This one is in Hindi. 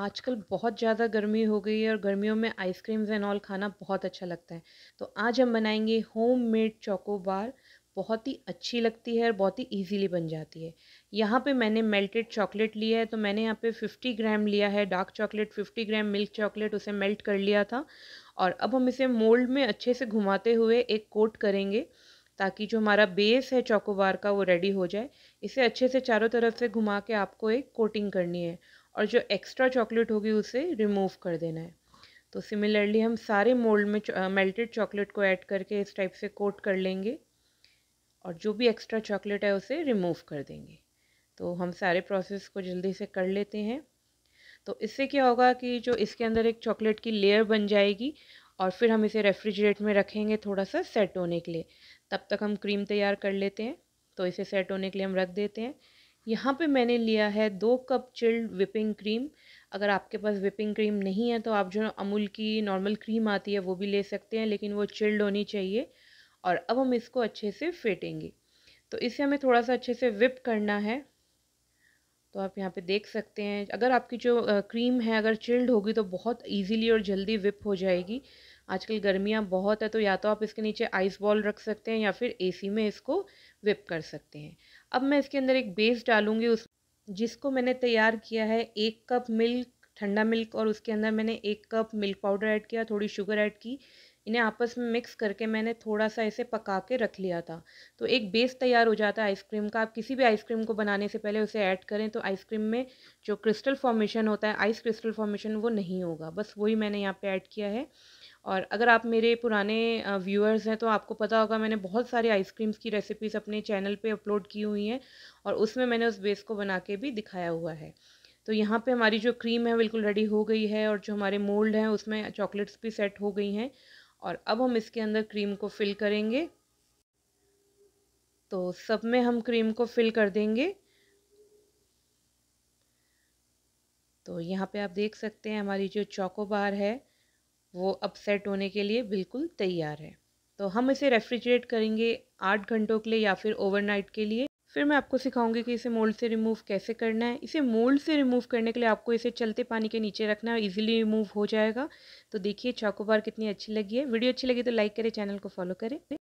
आजकल बहुत ज़्यादा गर्मी हो गई है और गर्मियों में आइसक्रीम्स एंड ऑल खाना बहुत अच्छा लगता है तो आज हम बनाएंगे होम मेड चॉकोबार बहुत ही अच्छी लगती है और बहुत ही इजीली बन जाती है यहाँ पे मैंने मेल्टेड चॉकलेट लिया है तो मैंने यहाँ पे 50 ग्राम लिया है dark chocolate 50 gram milk chocolate उसे मेल्ट कर लिया था और अब हम इसे मोल्ड में अच्छे से घुमाते हुए एक कोट करेंगे ताकि जो हमारा बेस है चॉकोबार का वो रेडी हो जाए इसे अच्छे से चारों तरफ से घुमा के आपको एक कोटिंग करनी है और जो एक्स्ट्रा चॉकलेट होगी उसे रिमूव कर देना है तो सिमिलरली हम सारे मोल्ड में मेल्टेड चॉकलेट को ऐड करके इस टाइप से कोट कर लेंगे और जो भी एक्स्ट्रा चॉकलेट है उसे रिमूव कर देंगे तो हम सारे प्रोसेस को जल्दी से कर लेते हैं तो इससे क्या होगा कि जो इसके अंदर एक चॉकलेट की लेयर बन जाएगी और फिर हम इसे रेफ्रिजरेट में रखेंगे थोड़ा सा सेट होने के लिए तब तक हम क्रीम तैयार कर लेते हैं तो इसे सेट होने के लिए हम रख देते हैं यहाँ पे मैंने लिया है दो कप चिल्ड विपिंग क्रीम अगर आपके पास विपिंग क्रीम नहीं है तो आप जो अमूल की नॉर्मल क्रीम आती है वो भी ले सकते हैं लेकिन वो चिल्ड होनी चाहिए और अब हम इसको अच्छे से फेटेंगे तो इसे हमें थोड़ा सा अच्छे से विप करना है तो आप यहाँ पे देख सकते हैं अगर आपकी जो क्रीम है अगर चिल्ड होगी तो बहुत इजीली और जल्दी विप हो जाएगी आजकल गर्मियाँ बहुत है तो या तो आप इसके नीचे आइस बॉल रख सकते हैं या फिर एसी में इसको विप कर सकते हैं अब मैं इसके अंदर एक बेस डालूँगी उस जिसको मैंने तैयार किया है एक कप मिल्क ठंडा मिल्क और उसके अंदर मैंने एक कप मिल्क पाउडर ऐड किया थोड़ी शुगर ऐड की इन्हें आपस में मिक्स करके मैंने थोड़ा सा इसे पका के रख लिया था तो एक बेस तैयार हो जाता है आइसक्रीम का आप किसी भी आइसक्रीम को बनाने से पहले उसे ऐड करें तो आइसक्रीम में जो क्रिस्टल फॉर्मेशन होता है आइस क्रिस्टल फॉर्मेशन वो नहीं होगा बस वही मैंने यहाँ पे ऐड किया है और अगर आप मेरे पुराने व्यूअर्स हैं तो आपको पता होगा मैंने बहुत सारे आइसक्रीम्स की रेसिपीज़ अपने चैनल पे अपलोड की हुई हैं और उसमें मैंने उस बेस को बना के भी दिखाया हुआ है तो यहाँ पे हमारी जो क्रीम है बिल्कुल रेडी हो गई है और जो हमारे मोल्ड हैं उसमें चॉकलेट्स भी सेट हो गई हैं और अब हम इसके अंदर क्रीम को फिल करेंगे तो सब में हम क्रीम को फिल कर देंगे तो यहाँ पे आप देख सकते हैं हमारी जो चौकोबार है वो अब सेट होने के लिए बिल्कुल तैयार है तो हम इसे रेफ्रिजरेट करेंगे आठ घंटों के लिए या फिर ओवरनाइट के लिए फिर मैं आपको सिखाऊंगी कि इसे मोल्ड से रिमूव कैसे करना है इसे मोल्ड से रिमूव करने के लिए आपको इसे चलते पानी के नीचे रखना है इजीली रिमूव हो जाएगा तो देखिए चाकोबार कितनी अच्छी लगी है वीडियो अच्छी लगी तो लाइक करें चैनल को फॉलो करें